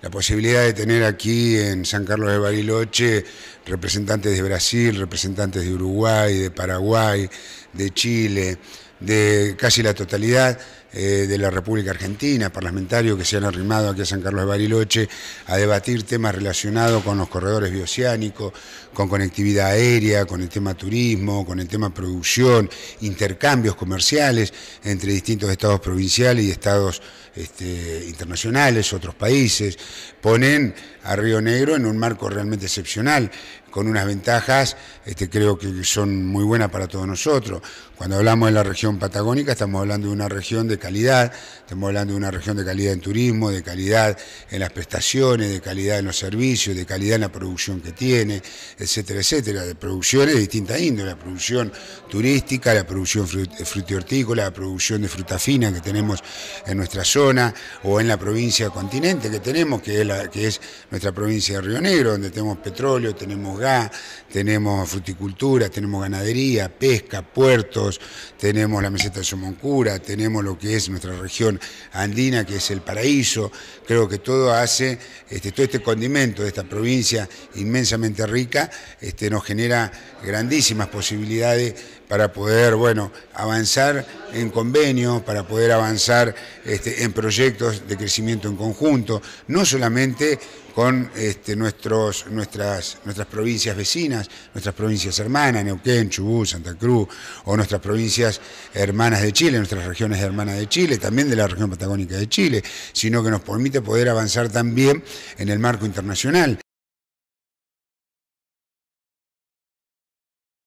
la posibilidad de tener aquí en San Carlos de Bariloche representantes de Brasil, representantes de Uruguay, de Paraguay, de Chile, de casi la totalidad eh, de la República Argentina, parlamentarios que se han arrimado aquí a San Carlos de Bariloche a debatir temas relacionados con los corredores bioceánicos, con conectividad aérea, con el tema turismo, con el tema producción, intercambios comerciales entre distintos estados provinciales y estados este, internacionales, otros países, ponen a Río Negro en un marco realmente excepcional, con unas ventajas este, creo que son muy buenas para todos nosotros. Cuando hablamos de la región patagónica estamos hablando de una región de estamos hablando de una región de calidad en turismo, de calidad en las prestaciones, de calidad en los servicios, de calidad en la producción que tiene, etcétera, etcétera, de producciones de distintas índoles, la producción turística, la producción hortícola, la producción de fruta fina que tenemos en nuestra zona o en la provincia continente que tenemos, que es, que es nuestra provincia de Río Negro, donde tenemos petróleo, tenemos gas, tenemos fruticultura, tenemos ganadería, pesca, puertos, tenemos la meseta de Somoncura, tenemos lo que que es nuestra región andina, que es el paraíso. Creo que todo hace, este, todo este condimento de esta provincia inmensamente rica este, nos genera grandísimas posibilidades para poder bueno, avanzar en convenios, para poder avanzar este, en proyectos de crecimiento en conjunto, no solamente con este, nuestros, nuestras, nuestras provincias vecinas, nuestras provincias hermanas, Neuquén, Chubú, Santa Cruz, o nuestras provincias hermanas de Chile, nuestras regiones hermanas de Chile, también de la región patagónica de Chile, sino que nos permite poder avanzar también en el marco internacional.